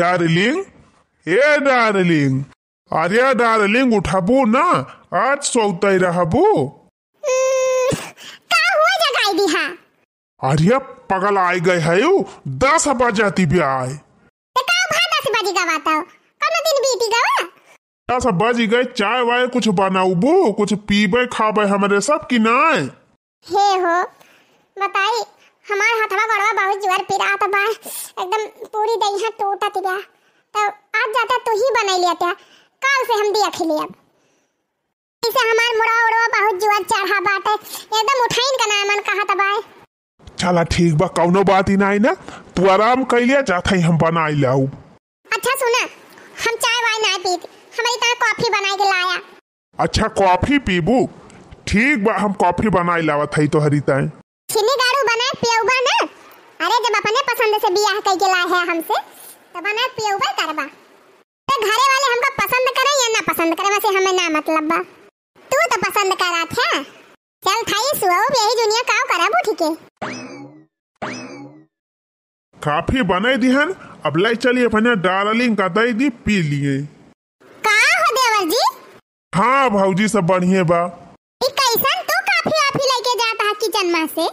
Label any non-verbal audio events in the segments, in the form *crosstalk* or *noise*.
Darling ए darling अरे darling उठाबू ना आज सोता ही रहा का हुआ जगाई दी हाँ अरे पगल आए गए है यू दस बजाती भी आए दस बज गए चाय वाय कुछ बनाऊबो कुछ पीबे खाबे हमारे सब की ना हे हो बताई हमार हाथवा गड़वा बहुत जोर पी रहा था तो एकदम पूरी दहिया टूटत गया तो आज जाता तो ही बना लिया था कल से हम दिया खिले अब इसे हमार मुड़ा उड़वा बहुत जोर चढ़ा बात है एकदम उठाइन का नाम मन कहा था तबाए चला ठीक बा कौनो बात ही नहीं ना तू आराम कर लिया जाता ही हम बनाई लाऊ अच्छा सुना हम चाय वाय ना पी हमारी ता कॉफी बना के लाया अच्छा कॉफी पीबू ठीक बा हम कॉफी बनाई लावत हई तो हरी ताएं चीनी दारू बनाए पियौबा ना अरे जब अपने पसंद से बियाह कई के लाए है हमसे तो बनाए पियौबा करबा तो घर वाले हमको पसंद करे या ना पसंद करे वैसे हमें ना मतलब बा तू तो पसंद करा था चल थाई सुओ यही दुनिया काव करब ठीक है काफी बनाई दी दिहन अब लाई चलिए अपने डालली का दई दी पी लिए का हो देवर जी हां भौजी सब बढ़िया बा ई कैसन तू काफी आफी लेके जाता है किचन में से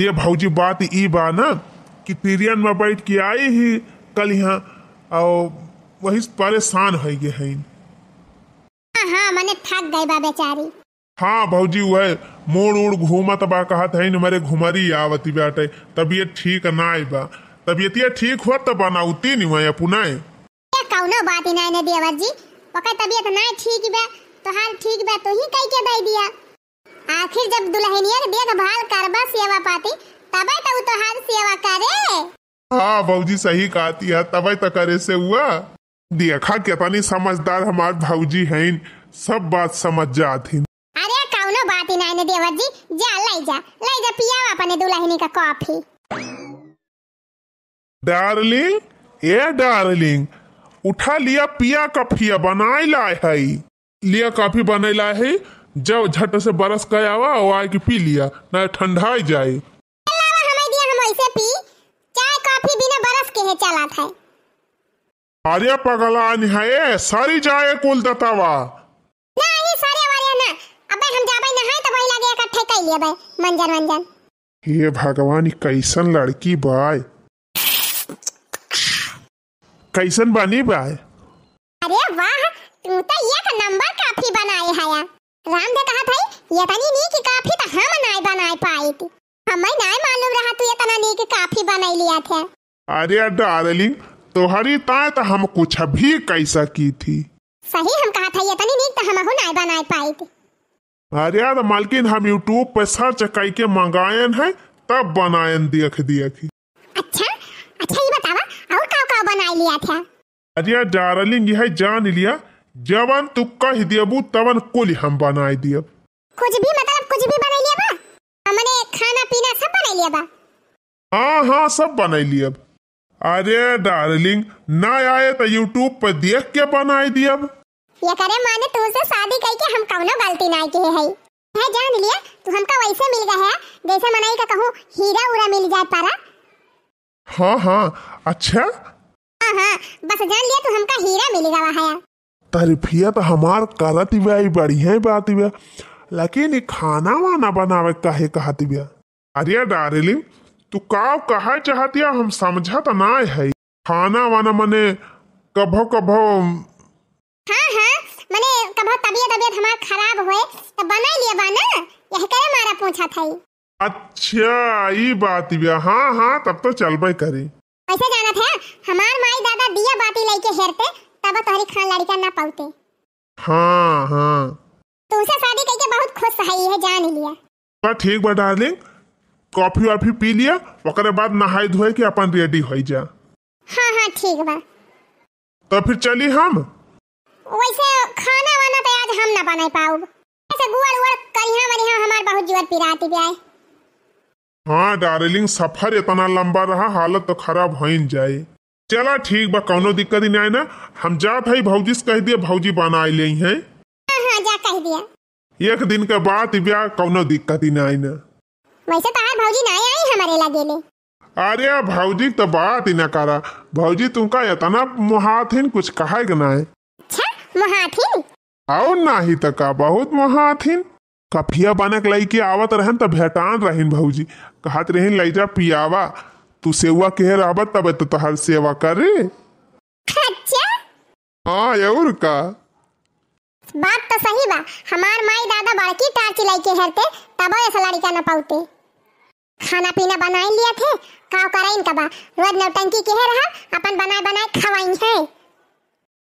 इसलिए भौजी बात ई बा न कि तिरियन में बैठ के आए ही कल यहाँ और वही परेशान है गे हैं हाँ हाँ मैंने थक गए बा बेचारी हाँ भौजी वह मोड़ उड़ घूमत बा कहत है मेरे घुमरी आवती बैठे तबियत ठीक ना आई बा तबीयतिया ठीक हुआ तो ना उती नहीं हुआ पुनाए ये कौनो बात ही नहीं देवर जी ओकर तबीयत ना ठीक बे तो हाल ठीक बे तो ही कह के दे दिया आखिर जब दुल्हनियर देखभाल करबा सेवा पाती तबे तो, तो हर सेवा करे हाँ भौजी सही कहती है तबे तो करे से हुआ देखा कितनी समझदार हमार भौजी है सब बात समझ जाती अरे कौनो बात ही नहीं देवर जी जा ले जा ले जा पिया अपने दुल्हनी का कॉफी डार्लिंग ए डार्लिंग उठा लिया पिया कफिया बनाई लाए है लिया कॉफी बनाई लाए है जब झट से बरस गया आवा और आके पी लिया न ठंडा जाए अरे पगला निहाए सारी जाए कुल दतावा नहीं सारे वाले ना अबे हम जाबे तो इकट्ठे कर लिए भगवान कैसन लड़की बाय कैसन बनी बाय अरे वाह तू तो एक नंबर काफी बनाए है राम दे कहा भाई ये तनी नी की काफी तो हम नाय बनाय पाए थी हमें नाय मालूम रहा तू तो ये तना तो नी की काफी बनाई लिया थे अरे डार्लिंग तोहरी ताय तो हम कुछ भी कैसा की थी सही हम कहा था ये तनी नीक तो हम हो नाय बनाय पाए थी अरे यार मालकिन हम YouTube पर सर्च कई के मंगायन है तब बनायन देख दिया की अच्छा अच्छा ये बतावा और का का बनाई लिया था अरे यार डार्लिंग यह जान लिया जवन तू कह देबू तवन कुल हम बनाए दिए कुछ भी मतलब कुछ भी बना लिया बा हमने खाना पीना सब बना लिया बा हाँ हाँ सब बना लिया अरे डार्लिंग ना आए तो यूट्यूब पर देख के बनाए दिया ये करे माने तू से शादी करके हम कौनो गलती ना की है है जान लिया तू तो हमका वैसे मिल गए है जैसे मनाई का कहूं हीरा उरा मिल जाए पारा हाँ हाँ अच्छा हाँ हाँ बस जान लिया तू तो हमका हीरा मिल गया है तरफियत तो हमार करत बिया बढ़िया बात बिया लेकिन खाना वाना बनावे कहे कहत बिया अरे डार्लिंग तू का कहा चाहती हम समझत तो ना है खाना वाना मने कभो कभो हाँ हाँ मने कभो तबियत तबियत हमार खराब होए तो बना लिया बाना यह करे मारा पूछा था अच्छा ये बात भी हाँ हाँ तब तो चल भाई करी ऐसे जाना था हमार माई दादा दिया बाती लेके हेरते बाबा तोहरी खान लड़का ना पाउते हाँ हाँ तुमसे तो शादी करके बहुत खुश है ये जान लिया पर हाँ, ठीक बा डार्लिंग कॉफी वाफी पी लिया ओकरे बाद नहाए धोए के अपन रेडी होई जा हाँ हाँ ठीक बा तो फिर चली हम वैसे खाना वाना तो आज हम ना बना पाऊब ऐसे गुड़ उड़ करिया मरिया हमार बहुत जीवन पिराती बियाए हाँ डार्लिंग सफर इतना लंबा रहा हालत तो खराब होइन जाए चला ठीक बा कौनो दिक्कत ही नहीं ना हम जा भाई भौजी से कह दिए भौजी बना ले हैं हाँ, हाँ जा कह दिया एक दिन के बाद ब्याह कौनो दिक्कत ही नहीं ना वैसे तो भौजी नहीं आई हमारे लगे ले अरे भौजी तो बात ही ना करा भौजी तुमका इतना मुहाथिन कुछ कहा है ना है अच्छा मुहाथिन आओ ना ही तो का बहुत मुहाथिन कफिया बनक लई के आवत रहन तो भेटान रहन भौजी कहत रहन जा पियावा तू सेवा कह रहा तब तो तहर सेवा कर करे अच्छा? हाँ और का बात तो सही बा हमार माई दादा बड़की टार्च चिलाई के हरते तब ऐसा लड़का न पाउते खाना पीना बनाए लिया थे काव करा इनका बा रोज नौटंकी के रहा अपन बनाए बनाए खवाइन है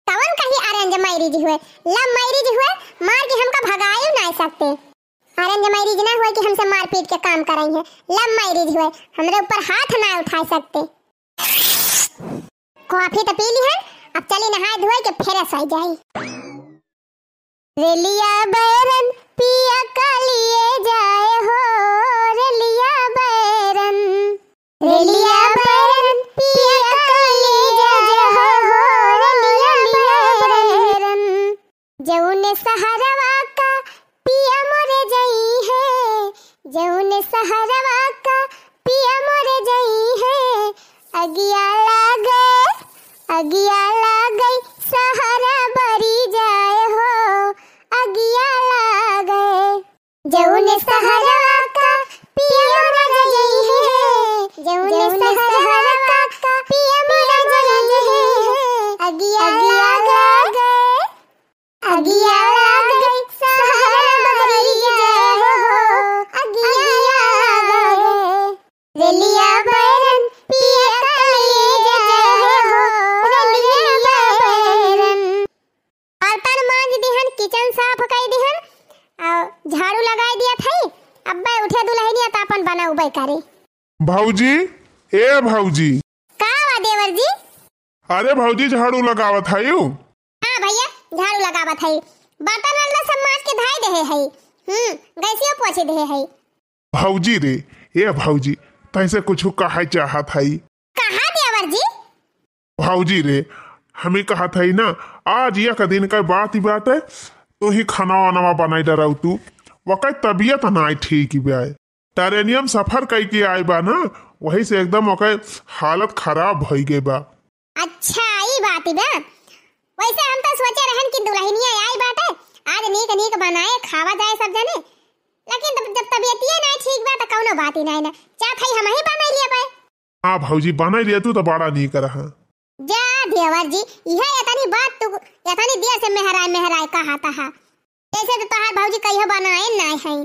कवन कही आरंज मायरी जी हुए लम मायरी जी हुए मार के हमका भगायो ना सकते आनंद मैरिज ना हुआ कि हमसे मारपीट के काम कर रही है लव मैरिज हुए हमारे ऊपर हाथ ना उठा सकते कॉफी तो पी ली है अब चली नहाए धोए के फ्रेश आई जाए रेलिया बैरन पिया का लिए जाए हो भौजी झाड़ू लगावत है यू हां भैया झाड़ू लगावत है बर्तन अंदर सब माज के धाई दे है हम हम्म, गैसियो पोछे दे है भौजी रे ए भौजी तैसे कुछ कहा चाहत है कहा देवर जी भौजी रे हमें कहा था ना आज यह का दिन का बात ही बात है तो ही खाना वाना बनाए डराऊ तू वक़्त तबीयत ना ठीक ही बे टेरेनियम सफर कई के आए बा ना वही से एकदम ओकर हालत खराब हो गई बा अच्छा ये बात बा वैसे हम तो सोचे रहन कि दुल्हनिया आई बात है आज नीक नीक बनाए खावा जाए सब जने लेकिन तब जब तबीयत ये ना ठीक बा तो कोनो बात ही नहीं ना चा खाई हम ही बना लिए भाई हां भौजी बना लिए तू तो बड़ा नीक रहा जा देवर जी इहा एतनी बात तू एतनी देर से मेहराय मेहराय कहा तहा ऐसे तो तहार भौजी कहियो बनाए नहीं है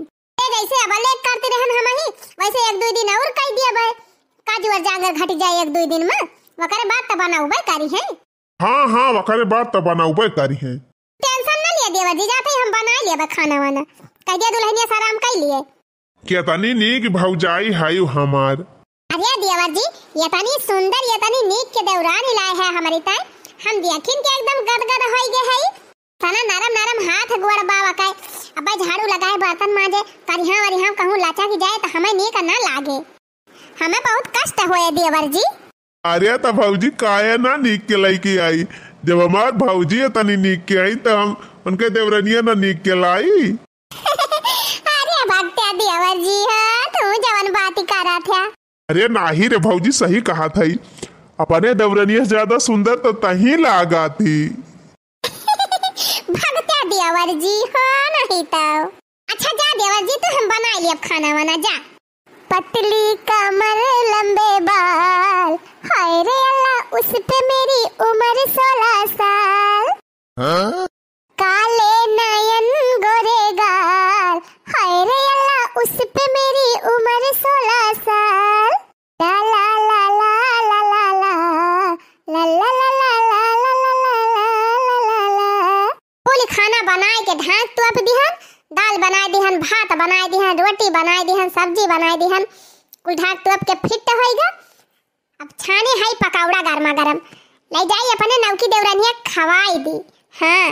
जैसे अब अलग करते रहन हम ही वैसे एक दो दिन और कह दिया भाई काजू और जांगर घट जाए एक दो दिन में वकरे बात तबाना उबे कारी है हाँ हाँ वकरे बात तबाना उबे कारी है टेंशन ना लिए देवा जी जाते हम बना लिए खाना वाना कह दिया दुल्हनिया सारा हम कह लिए क्या तनी नीक है यू हमार अरे देवा जी ये तनी सुंदर ये तनी नीक के दौरान हिलाए है हमारी ताई हम देखिन के एकदम गदगद हो गए है थाना नरम नरम हाथ गुड़ बाबा का अब झाड़ू लगाए बर्तन मांजे करिहा वरिहा कहूं लाचा की जाए तो हमें नीक ना लागे हमें बहुत कष्ट होए देवर जी अरे त भौजी काहे ना नीक के लैके आई जब हमार भौजी तनी नीक के आई तो हम उनके देवरनिया ना नीक के लाई अरे *laughs* भक्त्या देवर जी हां तू जवन बात कर था अरे नाही रे भाऊजी सही कहा था अपने देवरनिया ज्यादा सुंदर तो तही लागाती *laughs* भक्त्या देवर जी हां नहीं तो अच्छा जा देवर जी तू हम बना लिया खाना वाना जा पतली कमर लंबे बाल हाय रे अल्लाह उस पे मेरी उम्र सोलह साल हाँ? काले नयन गोरे गाल हाय रे अल्लाह उस पे मेरी उम्र सोलह साल ला ला ला ला ला ला ला ला ला ला ला ला ला ला ला ला ला ला खाना बनाए के ढांक तो अब दिहन दाल बनाए दी हन भात बनाए दी हन रोटी बनाए दी हन सब्जी बनाए दी हन कुल ढाक तो अब के फिट तो होएगा अब छाने है पकौड़ा गर्मा गर्म ले जाई अपने नौकी देवरानिया खवाई दी हाँ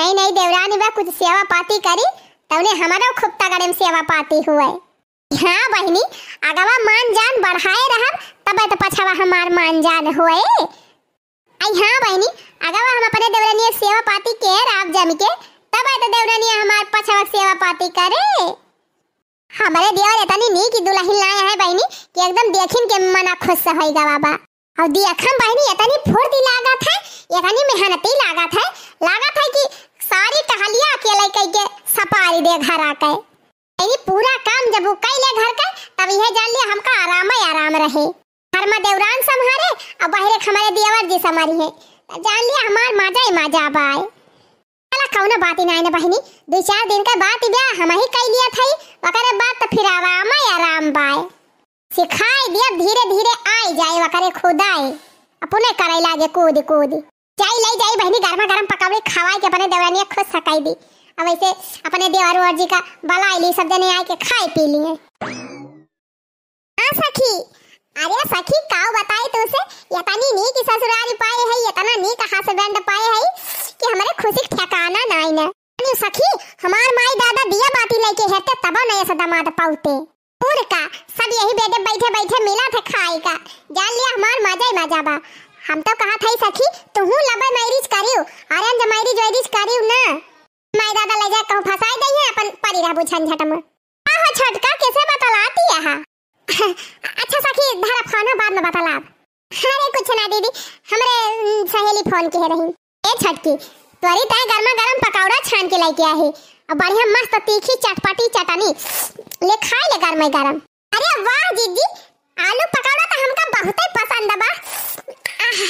नहीं नहीं देवरानी बा कुछ सेवा पाती करी तवने तो हमारा खुपता गरम सेवा पाती हुए हाँ बहनी अगवा मान जान बढ़ाए रहब तब तो पछवा हमार मान जान हुए आई हाँ बहनी अगवा हम अपने देवरानिया सेवा पाती के राब जमी के तब तो देवरानी हमार पछावक सेवा पाती करे हमारे दिया तनी नी की दुल्हन लाया है बहनी कि एकदम देखिन के मना खुश होई गा बाबा और देखम बहनी इतनी फुर्ती लागत है इतनी मेहनती लागत है लागत है कि सारी टहलिया अकेले कह के सपारी दे घर आके यानी पूरा काम जब वो कह ले घर का तब यह जान लिया हमका आराम आराम रहे घर में देवरान संभारे और बाहर हमारे दियावर जी संभारी है जान लिया हमार मजा ही मजा बाय ला कौनो बात ही ना बहिनी दो चार दिन का बात ब्या हम ही कह लिया था वकर बात तो फिर आवा मैं आराम बाय सिखाई दिया धीरे धीरे आए जाए वकरे खुदाई अपने करे लागे कूद कूद जाई ले जाई बहनी गरमा गरम पकावे खवाई के अपने देवरानिया खुश सकाई दी अब ऐसे अपने देवर और जी का बला ली सब जने आए के खाए पी लिए आ हाँ सखी अरे सखी काव बताई तू से यतनी नी की ससुराल पाए है यतना नी कहां से बैंड पाए है कि हमारे खुशी ठिकाना नहीं ना नी सखी हमार माई दादा दिया बाती लेके है हेते तबो नया सदा मात पाउते और का सब यही बेदे बैठे बैठे मिला था खाए का जान लिया हमार मजा ही मजा बा हम तो कहा था सखी तू हूं लबे मैरिज करियो अरे हम मैरिज वैरिज करियो ना माई दादा ले जा कहूं फसाई दई है अपन परी रहबू झंझट में आहा छटका कैसे बतलाती है *laughs* अच्छा सखी धरा फोन बाद में बतलाब *laughs* अरे कुछ ना दीदी हमरे सहेली फोन के रही ए छटकी त्वरित आए गर्मा गर्म पकौड़ा छान के लेके गया अब बढ़िया मस्त तीखी चटपटी चटनी ले खाए ले गर्मा गर्म अरे वाह दीदी आलू पकौड़ा तो हमका बहुत ही पसंद बा ए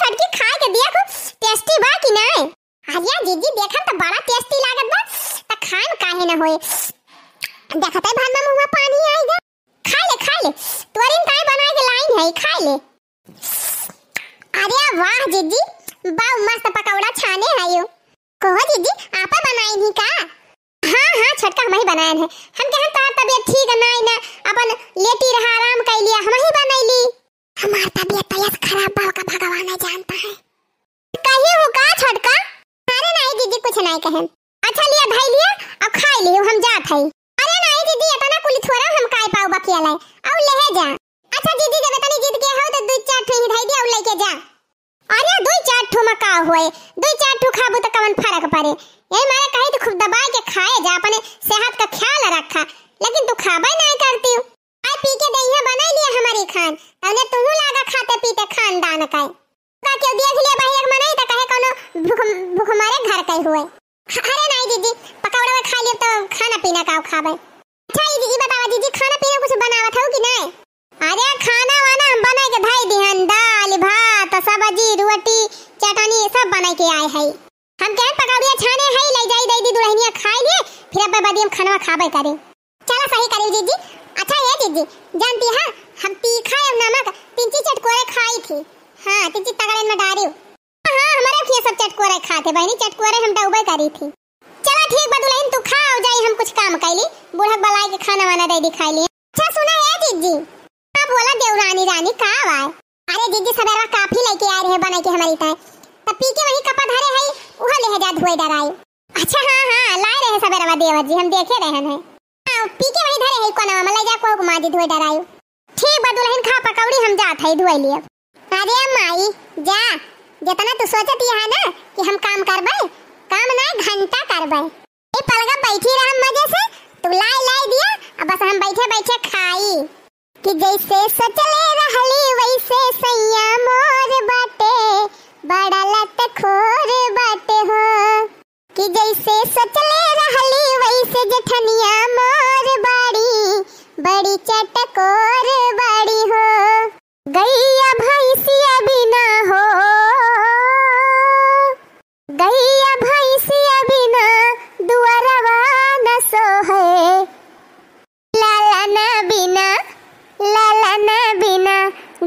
छटकी खाए के दिया को टेस्टी बा कि नहीं अरे दीदी देखन तो बड़ा टेस्टी लागत बा त खान काहे ना होए देखत है भन में मुंह में पानी आएगा खा ले खा ले तोरिन काय बना के लाइन है खा ले अरे वाह दीदी बा मस्त पकौड़ा छाने आयो कहो दीदी आप बनाई भी का हाँ हाँ छटका हम ही बनाए हैं हम कहन तो तबीयत ठीक नहीं ना अपन लेटी रहा आराम कर लिया हम ही बनाई ली हमार तबीयत तयत तो खराब बाव का भगवान जानता है कही हो का छटका अरे नहीं दीदी कुछ नहीं कहन अच्छा लिया भाई लिया अब खाई लियो हम जात है अरे नहीं दीदी इतना तो कुल थोड़ा हम काई पाऊ बकिया लाए औ लेहे जा अच्छा दीदी जब तनी जीत के हो तो दूध चाट ठो ही धई दे औ लेके जा अरे दुई चार ठो में का होए दुई चार ठो खाबो तो कमन फरक पड़े यही मारे कहे तो खूब दबा के खाए जा अपने सेहत का ख्याल रखा लेकिन तू खाबे नहीं करती हूं आ पी के दहिया बना लिया हमारी खान तने तो तू लागा खाते पीते खानदान का का क्यों देख लिया भाई एक मनाई तो कहे कोनो भूख भूख मारे घर का हुए अरे नहीं दीदी पकौड़ा में खा लियो तो खाना पीना का खाबे अच्छा दीदी बतावा दीदी खाना पीना कुछ बनावा था कि नहीं अरे खाना वाना हम बना के धाई दिहन दाल भात सब्जी रोटी चटनी सब बना के आए है हम पका दिया छाने है ले जाई दई दी दुल्हनिया खाई ले फिर अब बाद हम खाना खाबे करे चलो सही करे जीजी अच्छा ये जीजी जानती हां हम तीखा और नमक पिंची चटकोरे खाई थी हां पिंची तगड़े में डारियो हां हाँ, हमारे फिर सब चटकोरे खाते बहनी चटकोरे हम डूबे करी थी चलो ठीक बा दुल्हन तू खाओ जाई हम कुछ काम कर ली बूढ़क बलाई के खाना वाना दे दी दिखाई ली अच्छा सुना है जीजी कहाँ आए अरे जीजी सवेरा काफी लेके आ रहे हो बना के हमारी ताए तब पी के वही कपा धरे है वह ले जा धोए डर आई अच्छा हाँ हाँ लाए रहे सवेरा देवर जी हम देखे रहे हैं हां पी के वही धरे है कोना में ले जा को मां जी धोए डर आई ठीक बा दुल्हन खा पकौड़ी हम जात है धोए लिए अरे माई जा जितना तू सोचती है ना कि हम काम करबे काम ना घंटा करबे ए पलगा बैठी रह मजे से तू लाई लाई दिया अब बस हम बैठे बैठे खाई कि जैसे सचले रहली वैसे सैया मोर बाटे बड़ा लत खोर बाटे हो कि जैसे सचले रहली वैसे जठनिया मोर बाड़ी बड़ी चटकोर बाड़ी हो गैया भैंसिया बिना हो गैया भैंसिया बिना दुआरवा न सोह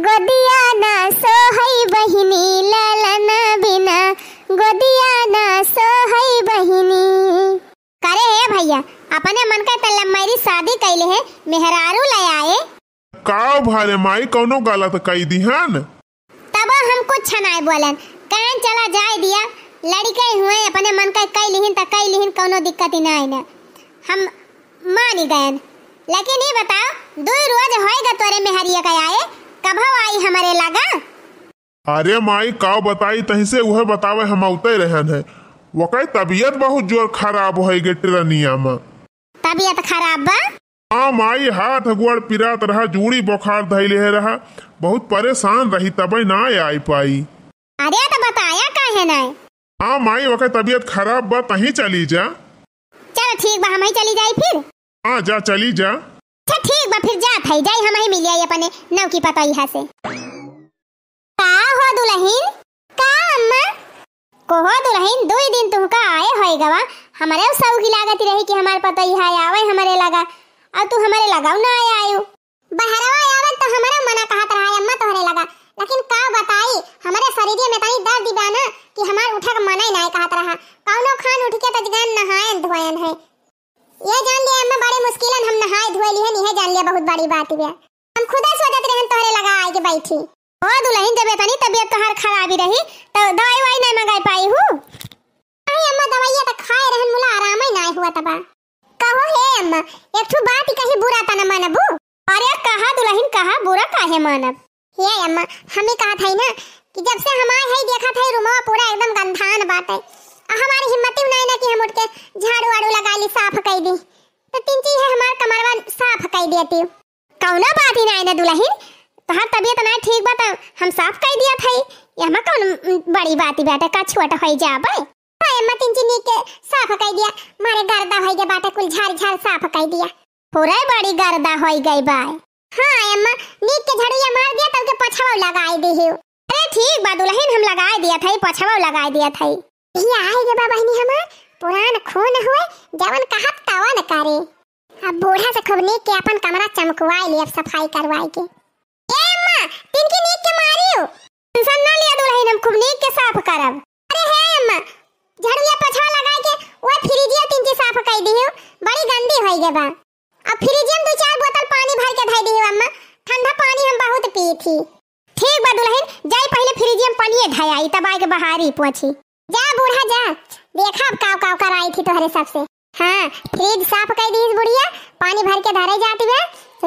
गोदिया ना सोहई बहिनी ललन बिना गोदिया ना सोहई बहिनी करे हे भैया अपने मन का तल्ला मेरी शादी कैले है मेहरारू ले आए का भाले माई कोनो गलत कई दिहन तब हम कुछ छनाए बोलन कान चला जाए दिया लड़के हुए अपने मन का कई लिहिन त कई लिहिन कोनो दिक्कत ही ना आई ना हम मान गए लेकिन ये बताओ दो रोज होएगा तोरे मेहरिया का आए कब आई हमारे लगा अरे माई का बताई से वह बतावे हम उतर रहन है वकई तबीयत बहुत जोर खराब हो गई ट्रेनिया में तबीयत खराब बा हाँ माई हाथ गुड़ पिरात रहा जूड़ी बुखार धैले रहा बहुत परेशान रही तब ना आई पाई अरे तो बताया का है ना हाँ माई वके तबीयत खराब बा तही चली जा चल ठीक बा हम चली जाए फिर हाँ जा चली जा खाई जाए हमारे मिलिया ये अपने नव की पता यहाँ से का हो दुलहिन का अम्मा हो दुलहिन दो दिन तुम का आए होए गवा हमारे उस सब की लागत रही कि हमारे पता यहाँ आवे हमारे लगा अब तू हमारे लगाओ ना आया आयो बहरावा आवत तो हमारे मना तरह रहा अम्मा तोहरे लगा लेकिन का बताई हमारे शरीर में तो दर्द बा ना कि हमार उठक मना ही ना कहत रहा कौनो खान उठ के तजगान तो नहायन धोयन है ये जान लिया हम बड़े मुश्किल हम नहाए धोए लिए नहीं है जान लिया बहुत बड़ी बात है हम खुद सोचत रहे तोरे लगा आए के बैठी ओ दुल्हन जब तनी तबीयत तोहार खराबी रही तो दवाई वाई नहीं मंगाई पाई हूं अरे अम्मा दवाईया तो खाए रहन मुला आराम ही नहीं हुआ तबा कहो हे अम्मा एक तो बात ही कही बुरा ता तना मानबू अरे कहा दुल्हन कहा बुरा काहे मानब हे अम्मा हमें कहा था ना कि जब से हम आए हैं देखा था रूमवा पूरा एकदम गंधान बात है हमारी हिम्मत ही नहीं ना कि हम उठ के झाड़ू वाड़ू लगा ली साफ कर दी तो तीन चीज है हमार कमरवा साफ कर दिया थी कौन बात ही नहीं ना दुल्हन तो तहार तबीयत ना ठीक बा तो हम साफ कर दिया था ये हम कौन बड़ी बात ही बेटा का छोट होई जाबे हाँ, हां तीन चीज नीचे साफ कर दिया मारे गर्दा हो गया बाटा कुल झाड़ झाड़ साफ कर दिया पूरा बड़ी गर्दा हो गई बाय हां अम्मा नीक के झाड़ू मार दिया तब तो के पछवा लगाई दी अरे ठीक बा दुल्हन हम लगाए दिया था पछवा लगाए दिया था भी आए रे बाबा इनी हमर पुरान खून होए जवन कहत तावा न करे अब बूढ़ा से खबने के अपन कमरा चमकवाए ले अब सफाई करवाए के ए अम्मा तिनके नेक के मारियो टेंशन ना लिया दुल्हन हम खूब नेक के साफ करब अरे हे अम्मा झाड़ूया पछा लगा के ओए फ्रिजिया तिनके साफ कर दियो बड़ी गंदी होई गे बा अब फ्रिजियम दो चार बोतल पानी भर के धई दियो अम्मा ठंडा पानी हम बहुत पी थी ठीक बा दुल्हन जाई पहले फ्रिजियम पानी धई आई तब आके बाहर ही पहुंची जा बूढ़ा जा देखा अब काव काव कर आई थी तोहरे सब से हाँ फ्रिज साफ कर दी बुढ़िया पानी भर के धरे जाती है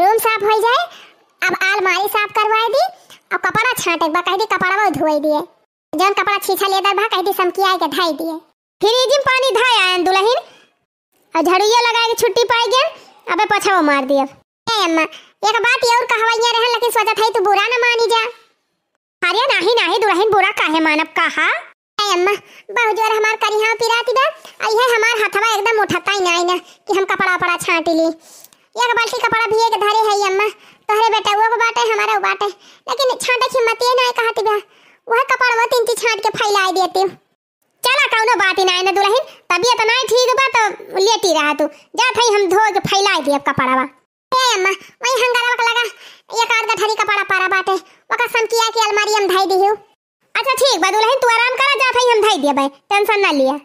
रूम साफ हो जाए अब अलमारी साफ करवाई दी अब कपड़ा छाटे बा कह दी कपड़ा वो धोई दिए जौन कपड़ा छीछा लेदर भा कह दी समकी आई के धाई दिए फ्रिज में पानी धाय आयन दुलहिन और झड़ुइया लगा के छुट्टी पाई गे अबे पछाओ मार दिए ए अम्मा एक बात ये और कहवाइया रहे लेकिन सोचा था तू तो बुरा ना मानी जा अरे नहीं नहीं दुलहिन बुरा काहे मानब कहा ऐ बहु जोर हमार करिहा पिराती आई है हमार हाथवा एकदम उठता ही नहीं ना कि हम कपड़ा पड़ा छांट ली एक बाल्टी कपड़ा भी एक धरे है अम्मा तोहरे बेटा वो बाटे हमारा वो बाटे लेकिन छांटे की मतिए ना कहत बे वह कपड़ा वो तीन ची छांट के फैलाई देती चला कौनो बात ही ना है ना दुल्हन तबीयत ना ठीक बा तो लेटी रहा तू जा भाई हम धो के फैला अब कपड़ावा ए अम्मा वही हंगारा लगा एक आध गठरी कपड़ा पारा बाटे ओका किया कि अलमारी हम धई दियो अच्छा ठीक बा दुल्हन तू आराम करा जा भाई हम धाई भाई टेंशन ना लिया है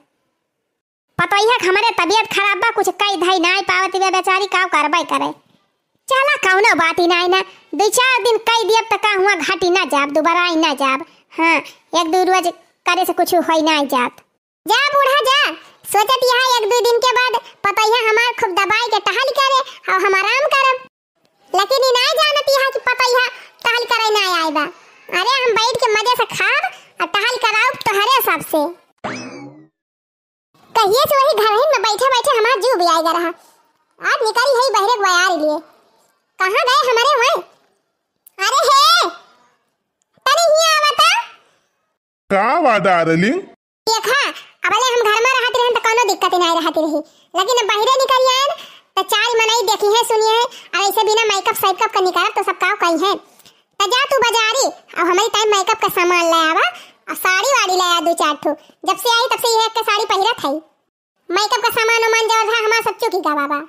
हमरे तबीयत खराब बा कुछ कई धाई नाई पावत बे बेचारी का करबे करे चला कहू ना बात ही ना ना दो चार दिन कई दियब तक हुआ घाटी ना जाब दोबारा आई ना जाब हां एक दो रोज करे से कुछ होई ना जात जा बूढ़ा जा सोचत यहाँ एक दो दिन के बाद पता है हमार खूब दबाई के टहल करे और हम आराम करब लेकिन ना जानत यहाँ कि पता है टहल करे ना आई बा अरे हम बैठ के मजे से खाब और टहल कराब तोहरे हिसाब से कहिए से तो वही घर में बैठे बैठे हमारा जीव भी आएगा रहा आज निकली है बहरे बयार लिए कहाँ गए हमारे वहाँ अरे हे अरे ही आवता का वादा आ रही देखा अबले हम घर में रहते रहन तो कोनो दिक्कत नहीं रहती रही लेकिन बाहरे निकल आए तो चाल मनाई देखी है सुनी है और ऐसे बिना मेकअप सेटअप का निकाल तो सब का कही है तो जा तू बाजारी अब हमारी टाइम मेकअप का सामान ले आवा और साड़ी वाड़ी ले आ दो चार ठो जब से आई तब से ये का साड़ी पहिरा था मेकअप का सामान ओमान जो था हमार सब चुकी का बाबा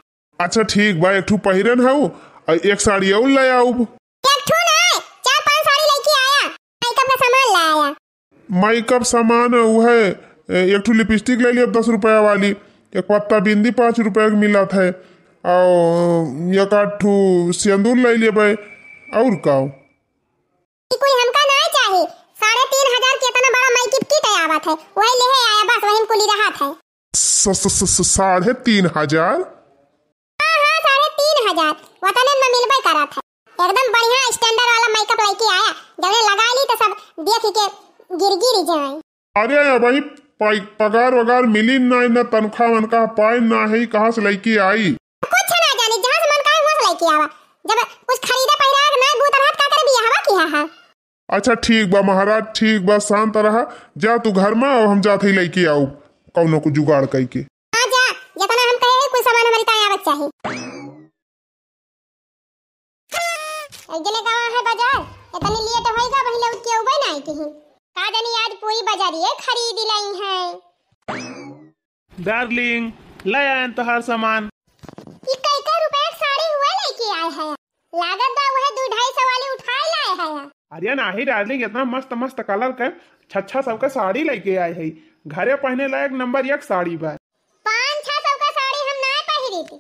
अच्छा ठीक बा एक ठो पहिरन हाउ और एक साड़ी और ले आऊ एक ठो ना चार पांच साड़ी लेके आया मेकअप का सामान ले आया मेकअप सामान वो है एक ठो लिपस्टिक ले लिया दस रुपया वाली एक पत्ता बिंदी पाँच रुपया का मिला था और एक आठ ठू सिंदूर ले लिया भाई और का कि कोई हमका ना चाहे साढ़े तीन हजार के इतना बड़ा माइक की टे आवत है वही ले है आया बस वही कुली रहा था साढ़े तीन हजार हाँ हाँ साढ़े तीन हजार वतन में मिलबे करा था एकदम बढ़िया स्टैंडर्ड वाला माइकअप लेके आया जब लगा ली तो सब देख के गिर गिर जाए अरे भाई पगार वगार मिली ना ना तनखा का पाए ना ही कहाँ से लेके आई कुछ ना जाने जहाँ से मन का है वहाँ से लेके आवा जब कुछ खरीदा पहरा ना गुतरात का कर भी हवा किया है हाँ, हाँ। अच्छा ठीक बा महाराज ठीक बा शांत रहा जा तू घर में और हम जाते ही लेके आओ कौनो को जुगाड़ कई के डार्लिंग सामान हाँ, रुपए साड़ी लेके आए हैं लागत वह दो ढाई सौ वाली लाए हैं अरे नाही डाली इतना मस्त मस्त कलर के छछा सबके साड़ी लेके आए है घरे पहने लायक नंबर एक साड़ी बा पांच छह सबके साड़ी हम ना पहिरी थी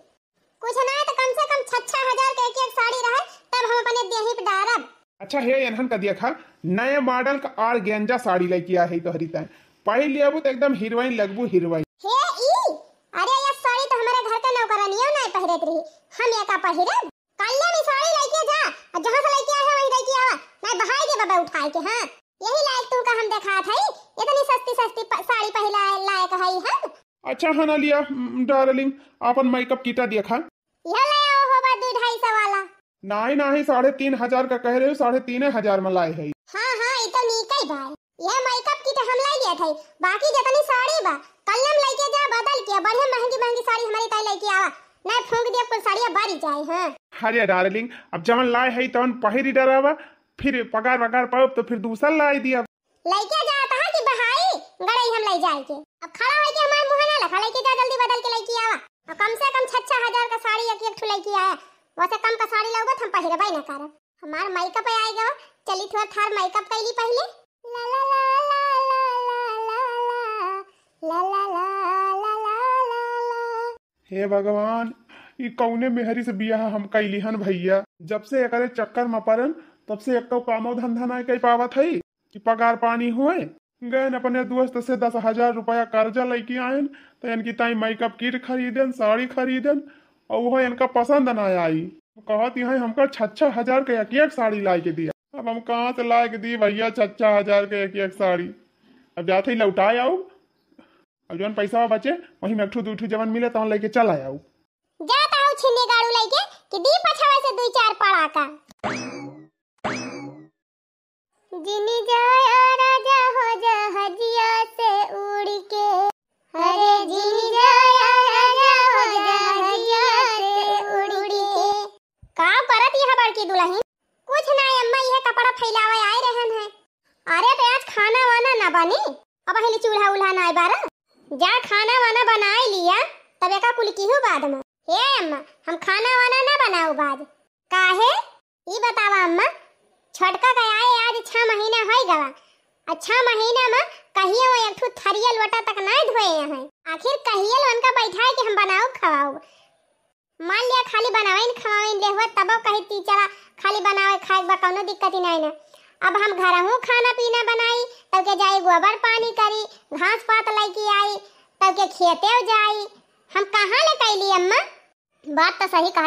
कुछ ना तो कम से कम छच्छा हजार के एक एक साड़ी रहे तब हम अपने देही पे डारब अच्छा हे एनहन का देखा नए मॉडल का और गेंजा साड़ी लेके आए है तोहरी तय पहन लिया तो एकदम हीरोइन लगबू हीरोइन हे ई अरे ये साड़ी तो हमारे घर का नौकरानियों नहीं पहरत रही हम एका का पहरे कल्ले भी साड़ी लेके जा और जहां से लेके आए हो मैं भाई के बाबा उठाए के हां यही लायक तू का हम देखा था इतनी सस्ती सस्ती साड़ी पहला लायक है हम अच्छा हना हाँ लिया डार्लिंग अपन मेकअप किटा देखा यह ले आओ हो होबा 2.5 वाला नाही नाही साढ़े तीन हजार का कह रहे हो साढ़े तीन हजार में लाए है हाँ हाँ ये तो नीका ही भाई यह मेकअप किटा तो हम लाई लिया था बाकी जितनी साड़ी बा कल हम लेके जा बदल के बढ़िया महंगी महंगी साड़ी हमारे ताई लेके आवा नहीं फूंक दिया पर साड़ियां बारी जाए हैं हाँ। हरिया डार्लिंग अब जमन लाए है तवन पहरी डरावा फिर पगार वगार पाओ तो फिर दूसरा लाई दिया जा कहा कि गड़ई हम अब खड़ा होई के हमार मुंह ना लखा जा जल्दी बदल के आवा और कम से कम 6 का साड़ी एक एक आया वैसे कम का साड़ी हम ना हमार मेकअप चली थार मेकअप कैली पहले ला ला ला ला ला ला ला ला ला ला हे भगवान ये कौने मेहरी से बिया हम हन भैया जब से एक चक्कर में पड़न तब से एक तो कामो धंधा नहीं कर पावत है कि पगार पानी हुए गए अपने दोस्त से दस हजार रुपया कर्जा लेके आयन तो इनकी ताई मेकअप किट खरीदन साड़ी खरीदन और वह इनका पसंद न आई कहत यहाँ हमका छह हजार के एक एक साड़ी ला के दिया अब हम कहाँ से ला के दी भैया छह हजार के एक एक साड़ी अब जाते ही लौटाए आओ अब जो पैसा बचे वही में अठू दूठू जवन मिले तो लेके चल आया जात आओ छिन्ने गाड़ू लेके कि दी पछावा से दो चार पड़ा का 你今天真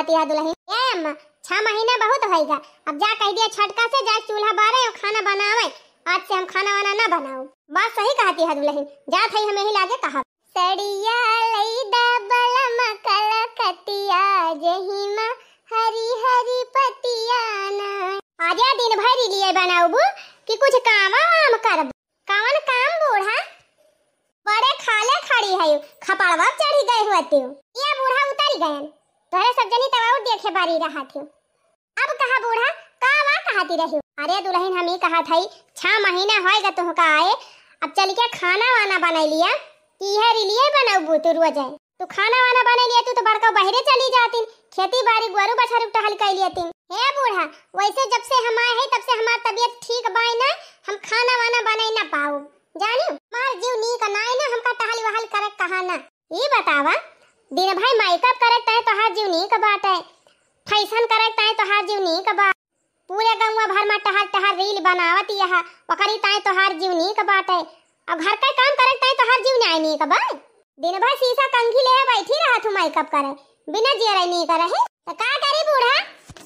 आती है दुल्हन ए अम्मा छह महीना बहुत हो गया अब जा कह दिया छटका से जा चूल्हा बारे और खाना बनावे आज से हम खाना वाना ना बनाऊ बात सही कहती है दुल्हन जा थई हमें ही लागे कहा सड़िया लई दबला लईदा कटिया जही जहिमा हरी हरी पतिया आज आजा दिन भर ही लिए बनाऊ कि कुछ काम आम कर कौन काम बूढ़ा बड़े खाले खड़ी है खपड़वा चढ़ी गए हुए तू ये बूढ़ा उतर गए तोरे सब जनी तवाऊ देखे बारी रहा थी अब कहा बूढ़ा का वा कहती रही अरे दुल्हन हम ही कहा थई छह महीना होएगा तुह का आए अब चल के खाना वाना बना लिया कि यह रिलिए बनाउ बुतुर रुआ जाए तू खाना वाना बना लिया तू तो बड़का बहरे चली जाती खेती बारी गुरु बछारू टहल कर लिया तीन हे बूढ़ा वैसे जब से हम आए हैं तब से हमार तबीयत ठीक बाई ना हम खाना वाना बना ना पाऊ जानी मार जीव नी का ना हमका टहल वहल कर कहा ना ये बतावा दिन भाई मेकअप करत है तो हाथ जीवनी कबाट है फैशन करत है तो हाथ जीवनी कबाट पूरे गंवा भर में टहल टहल रील बनावत यह ओकरी ताए तो हार जीवनी कबाट है अब घर का काम करत है तो जीव जीवनी आई नहीं कबाट दिन भर शीशा कंघी ले बैठी रहा तू मेकअप करे बिना जे रही नी करे तो का करे बूढ़ा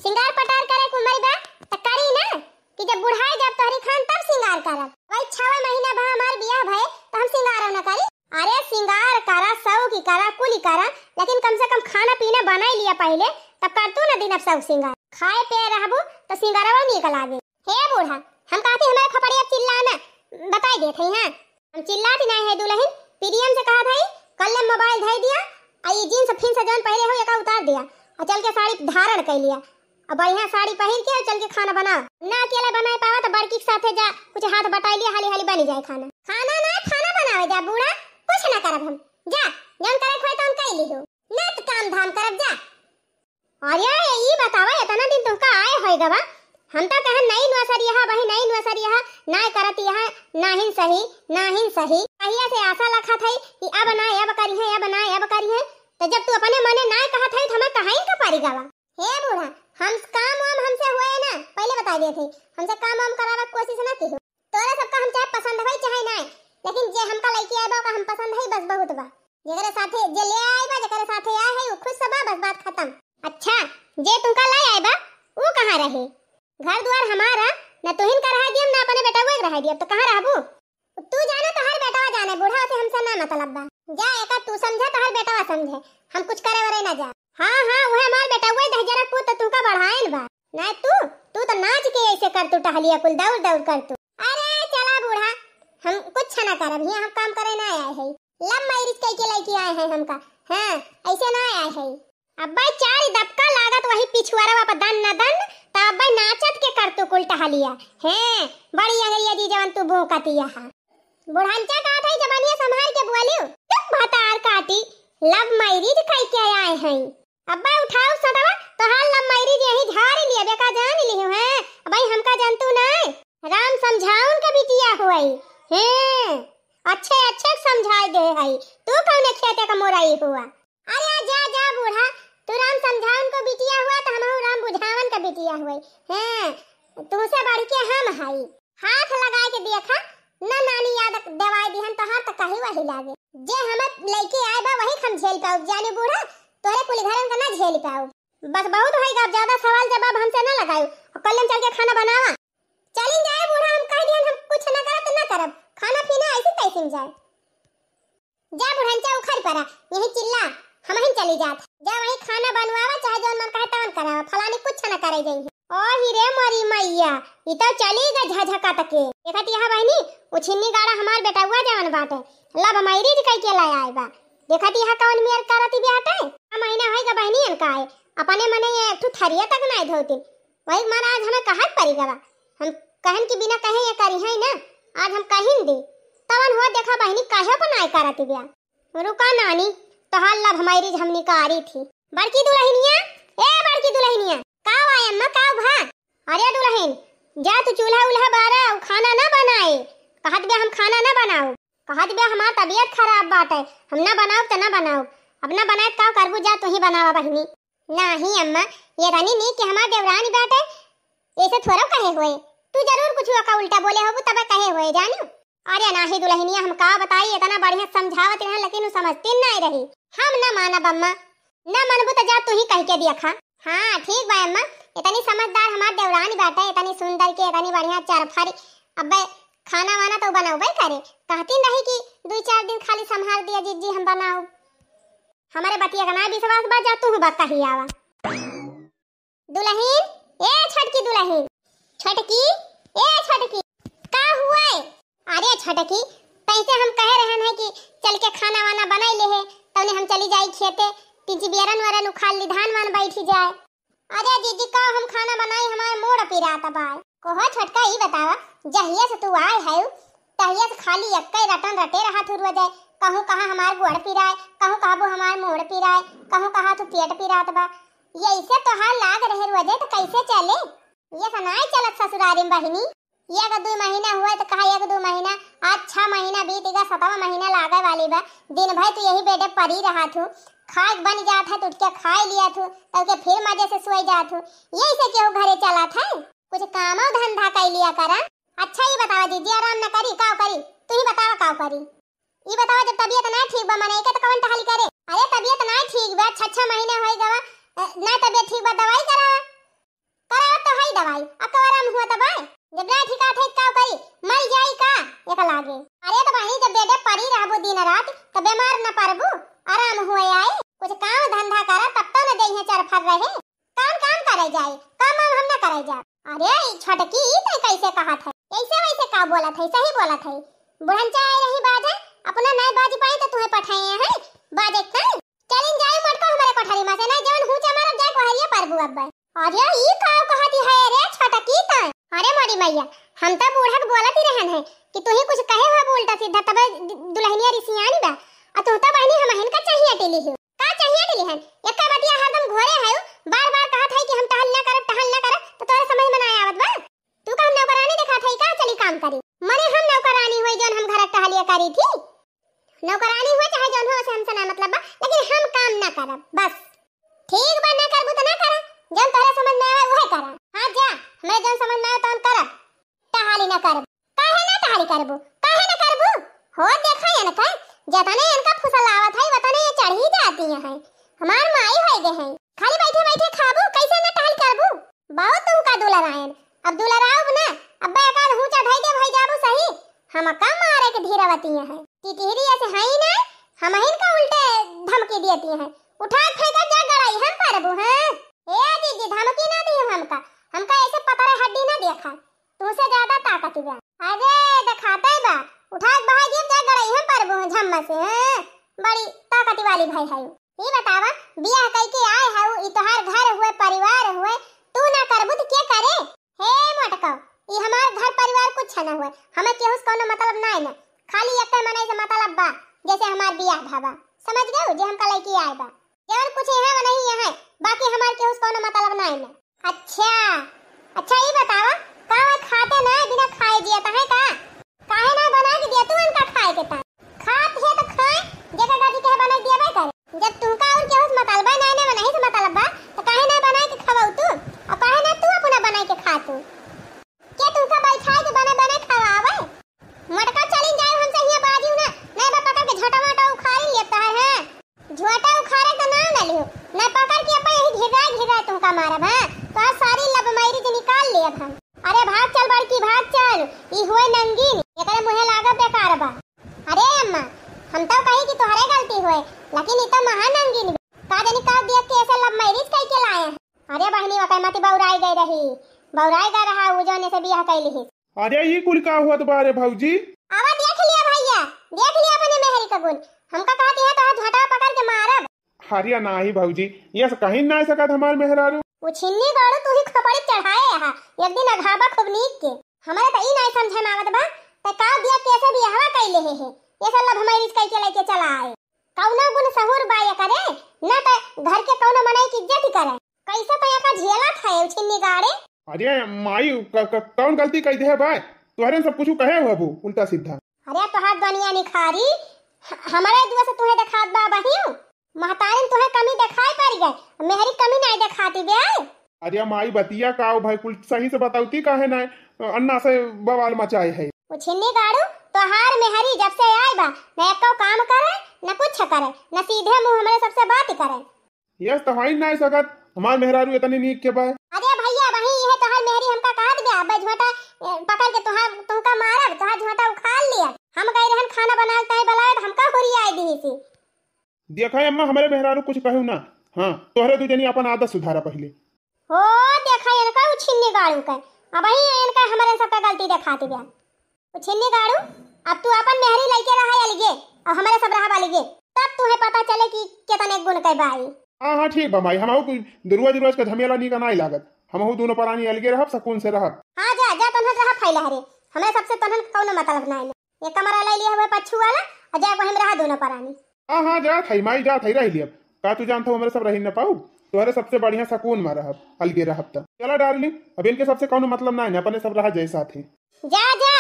सिंगार पटार करे कुमारी बा तो करी ना कि जब बुढ़ाई जब तोहरी खान तब सिंगार कर वही 6 महीना बा हमार बियाह भए तो हम सिंगार ना करी अरे सिंगार करा सब की करा कुली करा लेकिन कम से कम खाना पीना बना ही लिया पहले तब कर तू ना दिन अब सब सिंगार खाए पे रहबू तो सिंगार सिंगारवा निकल आगे हे बूढ़ा हम कहते हमारे खपड़ी अब चिल्लाना बताई देते हैं हाँ। हम चिल्लाती नहीं है दुल्हन पीडीएम से कहा भाई कल ले मोबाइल धई दिया आ ये जींस फिन से जान पहले हो एक उतार दिया और चल के साड़ी धारण कर लिया अब बढ़िया साड़ी पहन के चल के खाना बना ना अकेले बनाए पावा तो बड़की के साथ जा कुछ हाथ बटाई लिया हाली हाली बन जाए खाना खाना ना खाना बनावे जा बूढ़ा ना करब हम जा जन करे तो हम कई लीहो ना तो काम धाम करब जा अरे ये ई बतावा इतना दिन तुमका तो आए होय गवा हम तो कहन नई नवसर यहां बही नई नवसर यहां ना करत यहां नाहिन सही नाहिन सही कहिया से आशा लखा थई कि अब ना अब करी है अब ना अब करी है तो जब तू अपने मने ना कहत है त तो हम कहां का पारी गवा हे बूढ़ा हम काम हम हमसे हुए ना पहले बता दिए थे हमसे काम हम करावा कोशिश ना की तोरा सबका हम चाहे पसंद होई चाहे ना लेकिन जे हमका लड़की आई बा का हम पसंद है बस बहुत बा जेकरे साथे जे ले आई बा जेकरे साथे आए है उ खुश बा बस बात खत्म अच्छा जे तुमका लाई आई बा उ कहां रहे घर द्वार हमारा ना तोहिन का रहा दियम ना अपने बेटा को एक रहा दियम तो कहां रहबू तू जाने तो हर बेटा जाने बूढ़ा होते हमसे ना मतलब बा जा एका तू समझे तो हर बेटा समझे हम कुछ करे वरे ना जा हां हाँ वह हमार बेटा वो दह जरा पूत तू तो का बढ़ाएल बा ना तू तू तो नाच के ऐसे कर तू टहलिया कुल दौड़ दौड़ कर तू अरे चला बूढ़ा हम कुछ छा ना करब हियां हम काम करे ना आए है लव मैरिज कई के लेके आए हैं हमका हां ऐसे ना आए है अब भाई चार दबका लागत वही पिछुआरा बाबा दन न दन तब तो भाई नाचत के कर कुल टहा लिया हैं हाँ, बड़ी अंगरिया जी जवन तू भोंकतिया हा बुढ़ानचा काट तो था जवानिया संभाल के बोलियो तुम भतार काटी लव मैरिज कई के आए हैं भाई उठाओ सदवा तो हाल लव मैरिज यही झाड़ लिया बेका जान लियो हैं हाँ। भाई हमका जानतू ना राम समझाउन के बिटिया होई हम्म अच्छे अच्छे समझाई दे है तू कौन खेत का मोराई हुआ अरे जा जा बूढ़ा तू राम समझावन उनको बिटिया हुआ तो हम राम बुझावन का बिटिया हुए हैं तू से बढ़ के हम हई हाथ लगा के देखा ना नानी याद दवाई दी हम तो हर तक कही वही लागे जे हम लइके आए बा वही हम झेल पाऊ जाने बूढ़ा तोरे कुल घर में ना झेल पाऊ बस बहुत होई अब ज्यादा सवाल जवाब हमसे ना लगाऊ कल चल के खाना बनावा चलिन जाए बूढ़ा हम कह दे समझाए जा बुढ़नचा उखड़ पड़ा यही चिल्ला हम ही चली जात जा वही खाना बनवावा चाहे जो मन कहता मन करावा फलानी कुछ ना करे जाई ओ हीरे मरी मैया ई तो चली ग झझका तक तके देखत यहां बहनी उछिन्नी गाड़ा हमार बेटा बेटावा जवन बाटे लब मैरी जी कई के लाए आए बा देखत यहां कौन मेयर करती बेटा हम महीना होई ग बहनी अन है अपने मने ये एक थरिया तक ना धोतिन वही मन आज हमें कहत परी गवा हम कहन के बिना कहे ये करी है ना आज हम कहिन दी तवन हो देखा बहनी काहे को नाई करत बिया रुका नानी तहार लब हमारी हमनी का आरी थी बड़की दुल्हनिया ए बड़की दुल्हनिया का आए अम्मा का भा अरे दुल्हन जा तू चूल्हा उल्हा बारा और खाना ना बनाए कहत बे हम खाना ना बनाओ कहत बे हमार तबीयत खराब बात है हम ना बनाओ त ना बनाओ अपना बनाए का करबू जा तू ही बनावा बहनी नाही अम्मा ये रानी नी के हमार देवरानी बात है ऐसे थोरो कहे हुए तू जरूर कुछ का उल्टा बोले हो तब कहे हुए जानू अरे नाही दुलहिनिया हम का बताई इतना बढ़िया समझावत रहे लेकिन उ समझती नहीं रही हम ना माना बम्मा ना मनबू तो जा तू ही कह के दिया खा हां ठीक बा अम्मा इतनी समझदार हमार देवरानी बाटा इतनी सुंदर के इतनी बढ़िया चरफारी अबे खाना वाना तो बनाऊ बनाऊबे करे कहती नहीं कि दो चार दिन खाली संभाल दिया जी जी हम बनाऊ हमारे बतिया का ना विश्वास बा जा तू बा ही आवा दुलहिन ए छटकी दुलहिन छटकी ए छटकी का हुआ है अरे छटकी पैसे तो हम कह रहे हैं कि चल के खाना वाना बना ले है तो हम चली जाए खेते तिजी बियरन वरन उखाड़ ली धान वान बैठी जाए अरे दीदी का हम खाना बनाए हमारे मोड़ पीरा तबाय कोहो छटका ई बतावा जहिया से तू आए है तहिया से खाली अक्के रटन रटे रहा थुरवा जाए कहूँ कहाँ हमार गुड़ पी रहा है कहूँ कहाँ वो हमार मोड़ पी रहा है कहूँ कहाँ तू पेट पी पिरात बा ये इसे तो हाल लाग रहे वजह तो कैसे चले ये सनाए तो चलत ससुरारी बहिनी एक दो महीना हुआ तो कहा एक दो महीना आज अच्छा छह महीना बीत गया सतवा महीना लागे वाली बा दिन भर तू यही बेटे पढ़ ही रहा थू खाए बन जात था तो क्या खाए लिया थू तो के फिर मजे से सोए जा थू यही से क्यों घरे चला था कुछ काम और धंधा कर लिया करा अच्छा ये बताओ दीदी आराम ना करी का करी तू ही बताओ का करी ये बताओ जब तबीयत ना ठीक बा मने के तो कौन टहली करे अरे तबीयत ना ठीक बा छह अच्छा, छह अच्छा महीना होई गवा ना तबीयत ठीक बा दवाई करा करावत तो है दवाई अब तो आराम हुआ तो आए जबराठी का थे का करी मर जाई का एक लागे अरे तो भाई जब बेडे पड़ी रहबो दिन रात तबे तो मार न परबो आराम हुए आए कुछ काम धंधा करा तब तो न देही चार फर रहे काम काम करे जाए काम हम न करे जा अरे ई छोटकी ते तो कैसे कहा था ऐसे वैसे का बोला था सही बोला था बुढ़न चाय रही बाजे अपना नहीं बाजी पाई तो तुहे पठाए है बाजे कल चलिन जाए मटका हमारे कोठरी में से ना जवन हूं चे मारब जाए कोहरिया परबू अब्बा अरे ई तो काव कहत है रे छोटा की त अरे मोरी मैया हम त तो बूढ़क बोलत ही रहन है कि तू ही कुछ कहे हो बोलता सीधा तब दुल्हनिया रिसियानी बा आ तू त बहनी हमहन का चाहिए टेली हो का चाहिए टेली हन एक बतिया हरदम घोरे है बार बार कहत है कि हम टहल ना करब टहल ना करब तो तोरे समझ में ना आवत बा तू का नौकरानी देखा थई का चली काम करी मने हम नौकरानी होई जौन हम घर टहलिया करी थी नौकरानी हो चाहे जौन हो से हमसे ना मतलब बा लेकिन हम काम ना करब बस ठीक बा ना करबू तो ना करा जन तोरे समझ में आवे उहे करा हां जा मैं जन समझ में आवे तो हम कर टहाली ना करब काहे ना टहाली करबो काहे ना करबो हो देखा या ना का जतने इनका फुसल आवत है वतने ये चढ़ ही जाती है हमार माई होए गए हैं खाली बैठे बैठे खाबो कैसे ना टहाल करबो बहुत तुम का दुला रायन अब दुला राव ना अब बेकार हूं चढ़ाई दे भाई जाबो सही हम का मारे के धीरावती है टिटिरी ऐसे है ही ना हम इनका उल्टे धमकी देती है उठा फेंका जा गड़ाई हम परबो हैं हाँ। ए आजी जी धमकी ना दियो हमका हमका ऐसे पतरे हड्डी ना देखा तुमसे ज्यादा ताकत बा अरे दिखाते बा उठा के बाहर गिर जा गड़ई हम पर झम्मा से हां बड़ी ताकत वाली भाई है ये बतावा बियाह कई के आए है ई तोहार घर हुए परिवार हुए तू ना करबू तो के करे हे मटका ई हमार घर परिवार कुछ ना हुए हमें केहू से कोनो मतलब ना है ना खाली एक मने से मतलब बा जैसे हमार बियाह भाबा समझ गए जे हमका लड़की आए बा केवल कुछ यहाँ व नहीं यहाँ बाकी हमार के उस ना मतलब ना है अच्छा अच्छा ये बतावा का खाते ना बिना खाए दिया ता है का काहे ना बना के दिया तू इनका खाए के ता खात है तो खाए जगह गाजी के बना दिया भाई कर जब तू का और के उस मतलब ना ना बना ही से मतलब तो काहे ना बना के खाओ तू और काहे ना तू अपना बना के खा तू का हुआ तुम्हारे भाजी देख लिया भैया देख लिया अपने महल का गुण हमका तो झटा पकड़ के मारब हरिया ना ही भाजी ये कहीं ना सकत हमार मेहरारू वो छिन्नी गाड़ो तू ही खपड़ी चढ़ाए हाँ। एक दिन अघाबा खूब नीक के तो ई नहीं समझे बा तो का दिया कैसे भी हवा कई ये सब हमारी इसका के चला आए कौना गुण करे ना तो घर के कौना मनाई की इज्जत ही करे कैसे पया तो का झेला छिन्नी गाड़े अरे माई कौन गलती कर दे भाई तुहरे सब कुछ कहे हो अबू उल्टा सीधा अरे तोहार दुनिया निखारी हमारे दुआ से तुहे देखात बा बहियो महतारिन तुहे कमी दिखाई पड़ गए मेरी कमी नहीं दिखाती बे अरे माई बतिया का भाई कुल सही से बताउती काहे ना अन्ना से बवाल मचाए है वो छिन्नी गाड़ू तोहार मेहरी जब से आए बा न एको तो काम करे न कुछ करे न सीधे मुंह हमारे सबसे बात करे यस तो तहाई ना सकत हमार मेहरारू इतनी नीक के बा अरे भैया वही यह तोहार मेहरी हमका काट गया बजवाटा पकड़ के तुहा तुमका मारब तुहार झोटा उखाल लिया हम गए रहन खाना बनाल ताई बलात हमका होरी आई दी सी देखा अम्मा हमरे बहरारू कुछ कहू ना हां तोहरे तू जनी अपन आदत सुधारा पहले हो देखा इनका उछिन्नी गाड़ू का अब ही इनका हमरे सब का गलती देखाती बया उछिन्नी गाड़ू अब तू अपन मेहरी लइके रहा अलगे और हमरे सब रहा वाली तब तुहे पता चले कि केतने गुण कई बाई हां हां ठीक बा भाई हम दुरुआ दुरुआ का धमेला नी का नहीं लागत हमहु दोनों परानी अलगे रहब सकून से रहब हां जा जा तनहन रह फैला रे हमें सबसे तनहन कोनो मतलब ना है ये कमरा ले लिया हुआ पछू वाला आ जा को रह दोनों परानी हां हां जा थई माई जा थई रह लिया का तू जानत हो हमरा सब रही न पाऊ तोहरे सबसे बढ़िया सकून में रहब अलगे रहब त चला डार्लिंग अब इनके सबसे कोनो मतलब ना है अपने सब रहा जैसा थे जा जा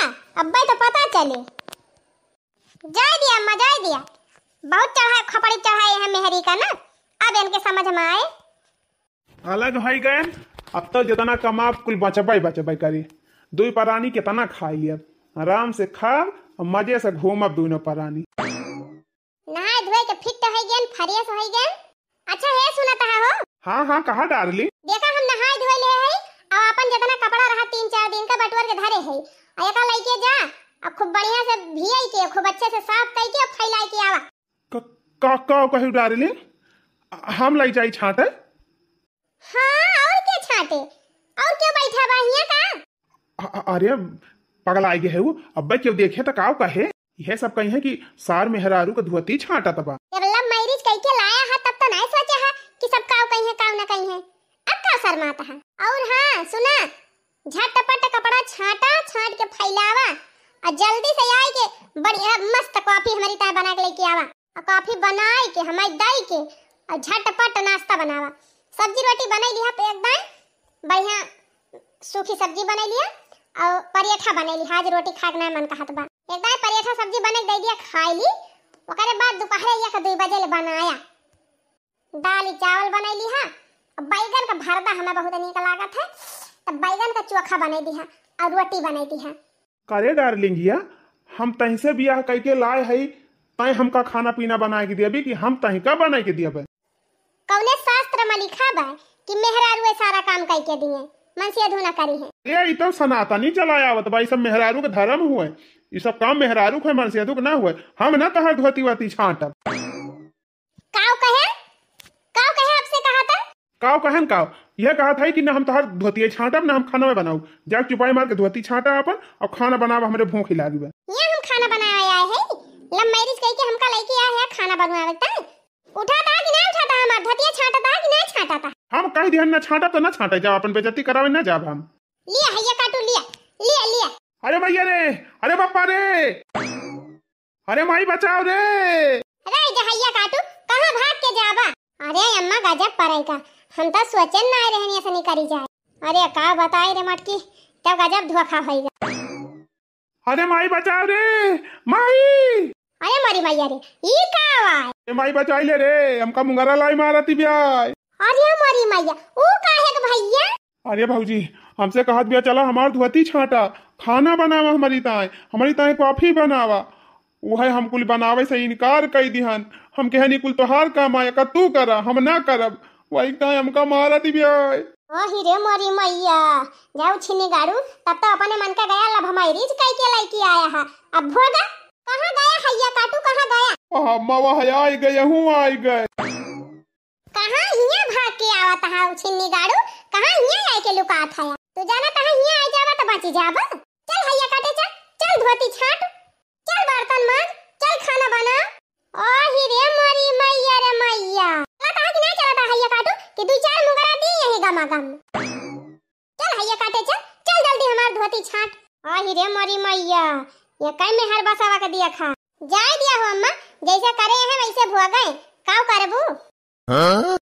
अब्बे तो पता चले जा दिया मजा दिया बहुत चढ़ाई खपड़ी चढ़ाई है मेहरी का ना अब इनके समझ में आए अलग हो गए अतः तो जितना कमा कुल बचबई बचबई करी दुई परानी कितना खा लिया आराम से खा और मजे से घूम अब दोनों परानी नहाए धोए के फिट हो गेन फ्रेश हो गेन अच्छा हे सुनता है हो हां हां कहा डार्लिंग देखा हम नहाए धोए ले है और अपन जितना कपड़ा रहा तीन चार दिन का बटवर के धरे है एका लेके जा अब खूब बढ़िया से भियाई के खूब अच्छे से साफ कर के फैला के आवा का का कहू डार्लिंग हम लई जाई छाटे हां और के छाते और क्यों बैठा बा हियां का अरे पगल आ गए है वो अब्बे क्यों देखे तो काव कहे यह सब कही है कि सार मेहरारू का धुअती छाटा तबा केवला मैरिज कह के लाया है तब तो नहीं सोचा है कि सब काव कही है काव ना कही है अब का शर्माता है और हां सुना झटपट कपड़ा छाटा छाट के फैलावा और जल्दी से आई के बढ़िया मस्त कॉफी हमारी तरह बना के लेके आवा और कॉफी बनाई के हमारी दाई के और झटपट नाश्ता बनावा सब्जी रोटी बनाई लिया पे एकदम बढ़िया सूखी सब्जी लिया और परेठा बनैली आज हाँ रोटी खा ना मन कहत बा एक बार परेठा सब्जी बने दे दिया ली ओकरे बाद दोपहर या एक 2 बजे ले बनाया दाल चावल ली हां बैगन का भरता हमें बहुत नीक लागत है तब बैगन का चोखा बना दी हां और रोटी बना दी हां करे डार्लिंग या हाँ, हम तहीं से बियाह करके लाए हई तय हमका खाना पीना बना के दिया भी कि हम तहीं का बना के दिया भाई कौने शास्त्र में लिखा बा कि मेहरारू सारा काम कई के दिए मनसी अधूना करी है ये इतना तो सनातनी चलायावत भाई सब मेहरारू के धर्म हुए ये सब काम मेहरारू के मनसी अधू ना हुए हम ना तहार धोती वती छांटब काव कहे काव कहे आपसे कहा था काव कहन काव यह कहा था कि ना हम तहार धोती छाटब ना हम खाना में बनाऊ जा चुपाई मार के धोती छाटा अपन और खाना बनाब हमरे भूख हिला दी ये हम खाना बनाया आए हैं लम मैरिज कह के हमका लेके आए है खाना बनवावे तक उठा था कि ना उठा था हमार धोती छाटा था कि ना छांटा था हम काहे दिहन ना छाटा तो ना छाटे जा अपन बेजती करावे ना जाब हम लिया है ये काटू लिया लिया लिया अरे भैया रे अरे पापा रे अरे माई बचाओ रे अरे ये हैया काटू कहां भाग के जाबा अरे अम्मा गजब परई का हम तो सोचे ना आए रहनी ऐसा नहीं करी जाए अरे का बताई रे मटकी तब गजब धोखा होई गया अरे माई बचाओ रे माई अरे मारी भैया रे ई का आवाज ए माई बचाई ले रे हमका मुंगरा लाई मारती बियाई अरे भाजी हमसे कहा बिया चला हमारे धोती छाटा खाना बनावा हमारी ताए हमारी ताए कॉफी बनावा वह हम कुल बनावे से इनकार कई दिहन हम कहे निकुल तोहार काम आया का तू करा हम ना करब वही ताए हमका मारा दी दिबिया ओही रे मोरी मैया जाओ छिनी गाड़ू तब तो अपने मन का गया लब हमारी रीज कई के लाई की आया है अब भोगा कहां गया हैया काटू कहां गया अम्मा वह आई गए हूं आई गए कहां हिया भाग के आवत हा छिन्नी गाड़ू कहां हिया आए आके लुकात हा तू जाना तहां हिया आ जावा त बची जावा चल हैया काटे चल चल धोती छाट चल बर्तन मांज चल खाना बना ओ ही रे मोरी मैया रे मैया ना कहां कि ना चला था हैया काटू कि दू चार मुगरा दी यही गमा गम चल हैया काटे चल चल जल्दी हमार धोती छाट ओ ही रे मोरी मैया ये कई में हर बसावा के दिया खा जाए दिया हो अम्मा जैसे करे हैं वैसे भुआ गए काव करबू 嗯。